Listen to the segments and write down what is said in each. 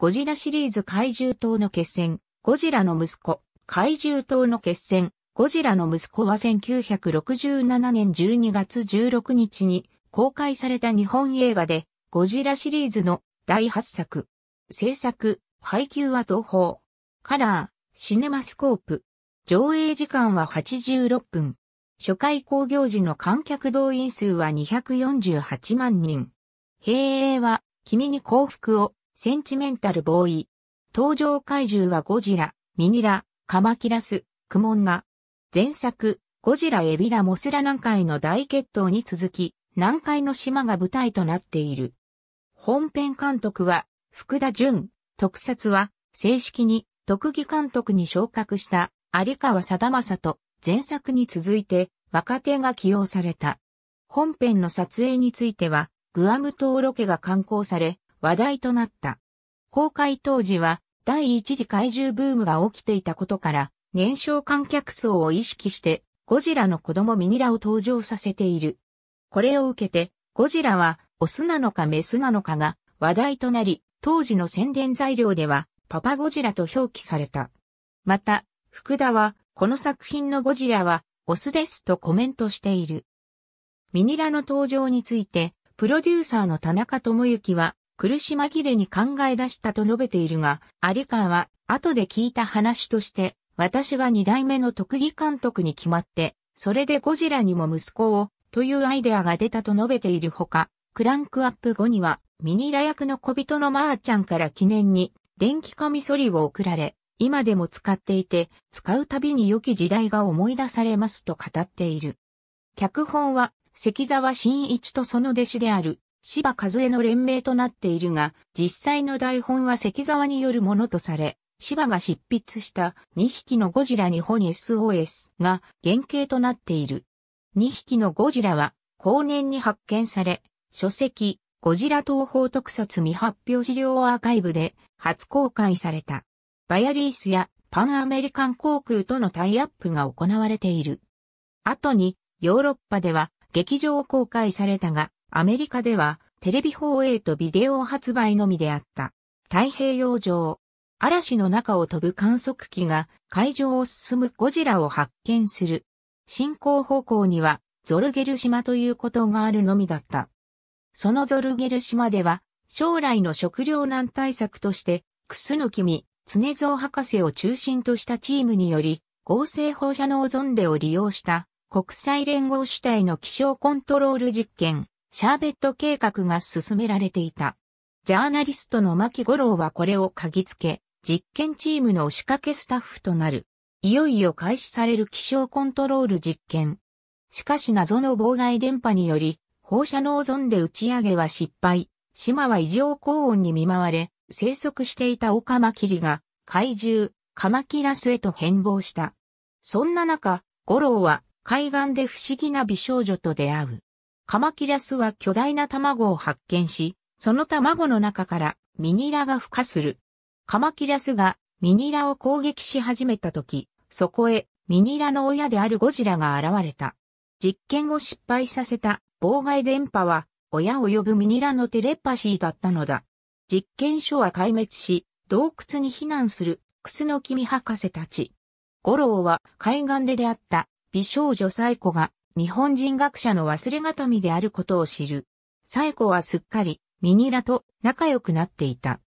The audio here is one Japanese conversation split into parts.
ゴジラシリーズ怪獣島の決戦、ゴジラの息子、怪獣島の決戦、ゴジラの息子は1967年12月16日に公開された日本映画で、ゴジラシリーズの第8作。制作、配給は東宝。カラー、シネマスコープ。上映時間は86分。初回興行時の観客動員数は248万人。平営は、君に幸福をセンチメンタルボーイ。登場怪獣はゴジラ、ミニラ、カマキラス、クモンガ。前作、ゴジラエビラモスラ南海の大決闘に続き、南海の島が舞台となっている。本編監督は、福田淳、特撮は、正式に、特技監督に昇格した、有川貞正と、前作に続いて、若手が起用された。本編の撮影については、グアム島ロケが刊行され、話題となった。公開当時は第一次怪獣ブームが起きていたことから、年少観客層を意識してゴジラの子供ミニラを登場させている。これを受けて、ゴジラはオスなのかメスなのかが話題となり、当時の宣伝材料ではパパゴジラと表記された。また、福田はこの作品のゴジラはオスですとコメントしている。ミニラの登場について、プロデューサーの田中智之は、苦し紛れに考え出したと述べているが、有川は後で聞いた話として、私が二代目の特技監督に決まって、それでゴジラにも息子を、というアイデアが出たと述べているほか、クランクアップ後には、ミニラ役の小人のマーちゃんから記念に、電気カミソリを贈られ、今でも使っていて、使うたびに良き時代が思い出されますと語っている。脚本は、関沢新一とその弟子である、芝和江の連名となっているが、実際の台本は関沢によるものとされ、芝が執筆した2匹のゴジラ日本 SOS が原型となっている。2匹のゴジラは後年に発見され、書籍、ゴジラ東方特撮未発表資料アーカイブで初公開された。バヤリースやパンアメリカン航空とのタイアップが行われている。後にヨーロッパでは劇場公開されたが、アメリカではテレビ放映とビデオ発売のみであった。太平洋上、嵐の中を飛ぶ観測機が海上を進むゴジラを発見する。進行方向にはゾルゲル島ということがあるのみだった。そのゾルゲル島では将来の食糧難対策としてクスノキミ、常蔵博士を中心としたチームにより合成放射能ゾンデを利用した国際連合主体の気象コントロール実験、シャーベット計画が進められていた。ジャーナリストの牧五郎はこれを嗅ぎつけ、実験チームの仕掛けスタッフとなる。いよいよ開始される気象コントロール実験。しかし謎の妨害電波により、放射能ゾンで打ち上げは失敗。島は異常高温に見舞われ、生息していたオカマキリが、怪獣、カマキラスへと変貌した。そんな中、五郎は海岸で不思議な美少女と出会う。カマキラスは巨大な卵を発見し、その卵の中からミニラが孵化する。カマキラスがミニラを攻撃し始めた時、そこへミニラの親であるゴジラが現れた。実験を失敗させた妨害電波は親を呼ぶミニラのテレパシーだったのだ。実験所は壊滅し、洞窟に避難するクスノキミ博士たち。ゴロウは海岸で出会った美少女サイコが日本人学者の忘れがたみであることを知る。冴子はすっかりミニラと仲良くなっていた。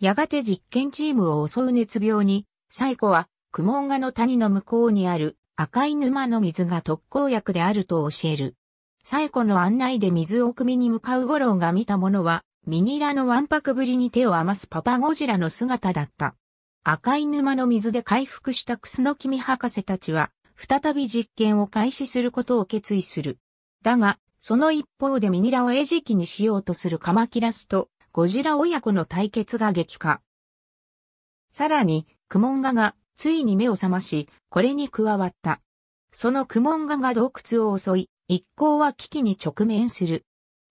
やがて実験チームを襲う熱病に、冴子はモン画の谷の向こうにある赤い沼の水が特効薬であると教える。冴子の案内で水を汲みに向かう五郎が見たものは、ミニラのわんぱくぶりに手を余すパパゴジラの姿だった。赤い沼の水で回復したクスノキミ博士たちは、再び実験を開始することを決意する。だが、その一方でミニラを餌食にしようとするカマキラスとゴジラ親子の対決が激化。さらに、クモンガがついに目を覚まし、これに加わった。そのクモンガが洞窟を襲い、一行は危機に直面する。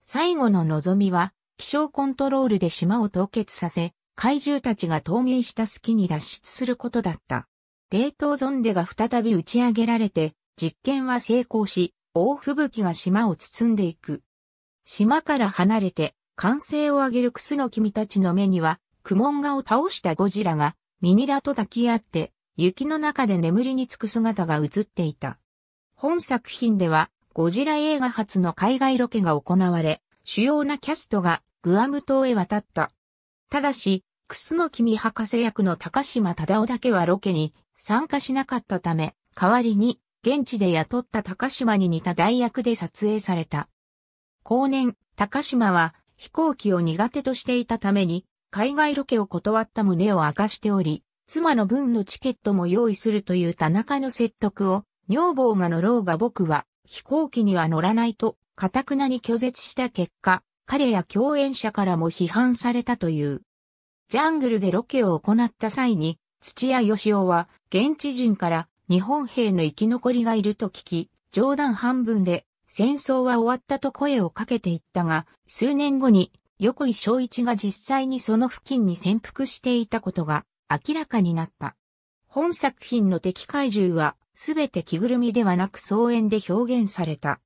最後の望みは、気象コントロールで島を凍結させ、怪獣たちが冬眠した隙に脱出することだった。冷凍ゾンデが再び打ち上げられて、実験は成功し、大吹雪が島を包んでいく。島から離れて、歓声を上げるクスノキミたちの目には、クモンガを倒したゴジラが、ミニラと抱き合って、雪の中で眠りにつく姿が映っていた。本作品では、ゴジラ映画初の海外ロケが行われ、主要なキャストがグアム島へ渡った。ただし、クスノキミ博士役の高島忠夫だけはロケに参加しなかったため、代わりに現地で雇った高島に似た代役で撮影された。後年、高島は飛行機を苦手としていたために、海外ロケを断った旨を明かしており、妻の分のチケットも用意するという田中の説得を、女房が乗ろうが僕は飛行機には乗らないと、かたくなに拒絶した結果、彼や共演者からも批判されたという。ジャングルでロケを行った際に、土屋義雄は、現地人から日本兵の生き残りがいると聞き、冗談半分で、戦争は終わったと声をかけていったが、数年後に、横井昭一が実際にその付近に潜伏していたことが明らかになった。本作品の敵怪獣は、すべて着ぐるみではなく草原で表現された。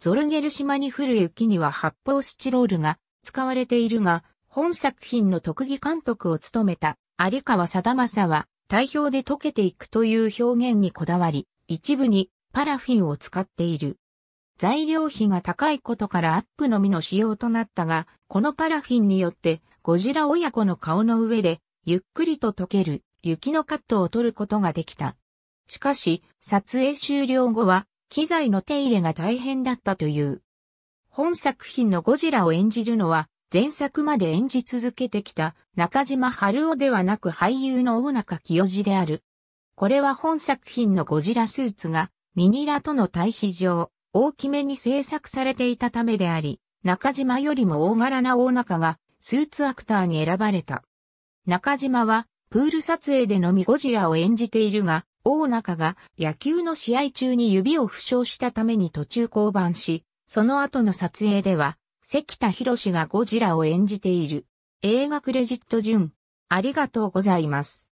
ゾルゲル島に降る雪には発泡スチロールが使われているが、本作品の特技監督を務めた有川貞正は、体表で溶けていくという表現にこだわり、一部にパラフィンを使っている。材料費が高いことからアップのみの仕様となったが、このパラフィンによって、ゴジラ親子の顔の上で、ゆっくりと溶ける雪のカットを取ることができた。しかし、撮影終了後は、機材の手入れが大変だったという。本作品のゴジラを演じるのは、前作まで演じ続けてきた中島春夫ではなく俳優の大中清治である。これは本作品のゴジラスーツがミニラとの対比上大きめに制作されていたためであり、中島よりも大柄な大中がスーツアクターに選ばれた。中島はプール撮影でのみゴジラを演じているが、大中が野球の試合中に指を負傷したために途中降板し、その後の撮影では関田博がゴジラを演じている。映画クレジット順。ありがとうございます。